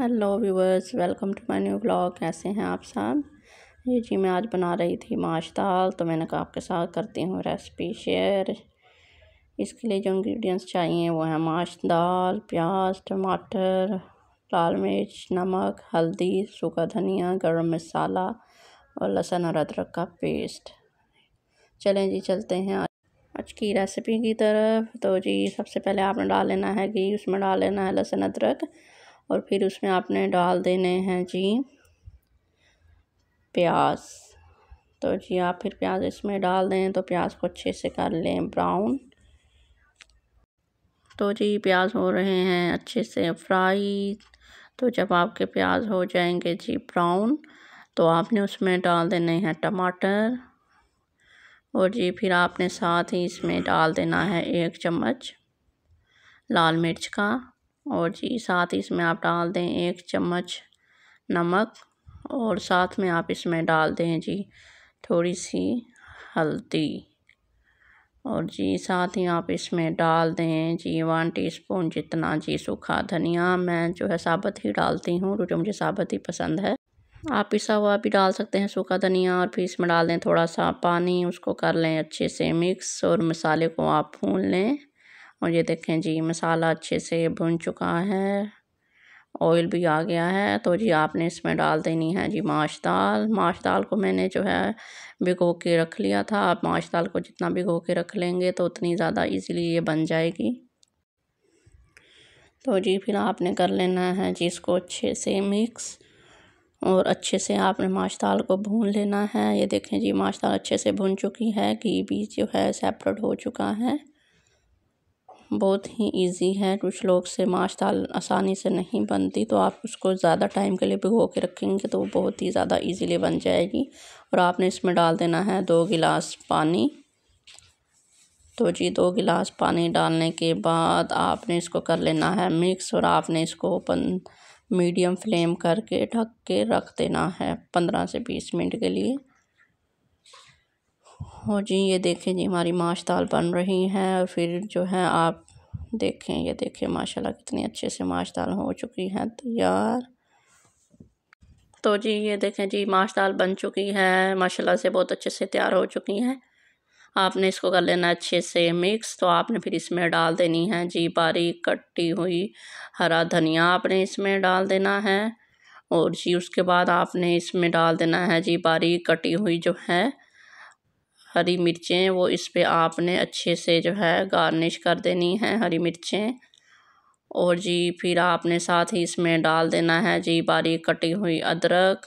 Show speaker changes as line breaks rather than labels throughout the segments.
hello viewers welcome to my new blog कैसे हैं आप सब ये जी मैं आज बना रही थी माश दाल तो मैंने कहा आपके साथ करती हूँ रेसिपी शेयर इसके लिए जो इंग्रेडिएंट्स चाहिए वो हैं माश दाल प्याज टमाटर लाल मिर्च नमक हल्दी सूखा धनिया गरम मसाला और लहसुन और अदरक का पेस्ट चलें जी चलते हैं आज की रेसिपी की तरफ तो जी सबसे पहले आपने डाल लेना है घी उसमें डाल लेना है लहसुन अदरक और फिर उसमें आपने डाल देने हैं जी प्याज तो जी आप फिर प्याज इसमें डाल दें तो प्याज को अच्छे से कर लें ब्राउन तो जी प्याज हो रहे हैं अच्छे से फ्राई तो जब आपके प्याज हो जाएंगे जी ब्राउन तो आपने उसमें डाल देने हैं टमाटर और जी फिर आपने साथ ही इसमें डाल देना है एक चम्मच लाल मिर्च का और जी साथ ही इसमें आप डाल दें एक चम्मच नमक और साथ में आप इसमें डाल दें जी थोड़ी सी हल्दी और जी साथ ही आप इसमें डाल दें जी वन टीस्पून जितना जी सूखा धनिया मैं जो है साबत ही डालती हूँ क्योंकि मुझे साबत ही पसंद है आप पिसा हुआ भी डाल सकते हैं सूखा धनिया और फिर इसमें डाल दें थोड़ा सा पानी उसको कर लें अच्छे से मिक्स और मसाले को आप भून लें और ये देखें जी मसाला अच्छे से भुन चुका है ऑयल भी आ गया है तो जी आपने इसमें डाल देनी है जी माश दाल माश दाल को मैंने जो है भिगो के रख लिया था आप माश दाल को जितना भिगो के रख लेंगे तो उतनी ज़्यादा इजीली ये बन जाएगी तो जी फिर आपने कर लेना है जी इसको अच्छे से मिक्स और अच्छे से आपने माश दाल को भून लेना है ये देखें जी माश दाल अच्छे से भुन चुकी है घी भी जो है सेपरेट हो चुका है बहुत ही इजी है कुछ लोग से माश दाल आसानी से नहीं बनती तो आप उसको ज़्यादा टाइम के लिए भिगो के रखेंगे तो वो बहुत ही ज़्यादा इजीली बन जाएगी और आपने इसमें डाल देना है दो गिलास पानी तो जी दो गिलास पानी डालने के बाद आपने इसको कर लेना है मिक्स और आपने इसको ओपन मीडियम फ्लेम करके ढक के रख देना है पंद्रह से बीस मिनट के लिए हो जी ये देखें जी हमारी माश दाल बन रही है और फिर जो है आप देखें ये देखें माशाल्लाह कितनी अच्छे से माश दाल हो चुकी है तैयार तो जी ये देखें जी माश दाल बन चुकी है माशाल्लाह से बहुत अच्छे से तैयार हो चुकी है आपने इसको कर लेना अच्छे से मिक्स तो आपने फिर इसमें डाल देनी है जी बारीक कटी हुई हरा धनिया आपने इसमें डाल देना है और जी उसके बाद आपने इसमें डाल देना है जी बारीक कटी हुई जो है हरी मिर्चें वो इस पे आपने अच्छे से जो है गार्निश कर देनी है हरी मिर्चें और जी फिर आपने साथ ही इसमें डाल देना है जी बारीक कटी हुई अदरक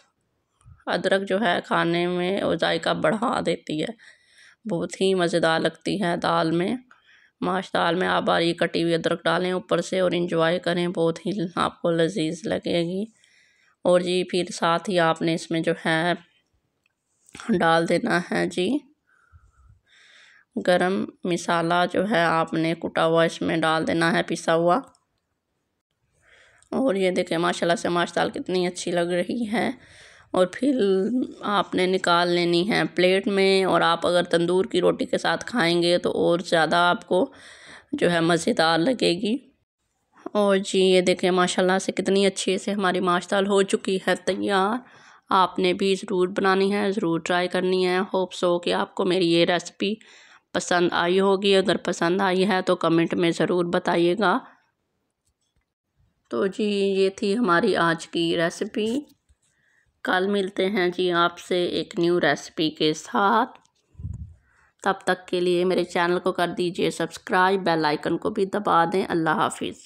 अदरक जो है खाने में और जायका बढ़ा देती है बहुत ही मज़ेदार लगती है दाल में माश दाल में आप बारीक कटी हुई अदरक डालें ऊपर से और इंजॉय करें बहुत ही आपको लजीज लगेगी और जी फिर साथ ही आपने इसमें जो है डाल देना है जी गरम मसाला जो है आपने कुटा हुआ इसमें डाल देना है पिसा हुआ और ये देखें माशाल्लाह से माश दाल कितनी अच्छी लग रही है और फिर आपने निकाल लेनी है प्लेट में और आप अगर तंदूर की रोटी के साथ खाएंगे तो और ज़्यादा आपको जो है मज़ेदार लगेगी और जी ये देखें माशाल्लाह से कितनी अच्छी से हमारी माश दाल हो चुकी है तैयार आपने भी ज़रूर बनानी है ज़रूर ट्राई करनी है होप सो कि आपको मेरी ये रेसिपी पसंद आई होगी अगर पसंद आई है तो कमेंट में ज़रूर बताइएगा तो जी ये थी हमारी आज की रेसिपी कल मिलते हैं जी आपसे एक न्यू रेसिपी के साथ तब तक के लिए मेरे चैनल को कर दीजिए सब्सक्राइब बेल आइकन को भी दबा दें अल्लाह हाफिज़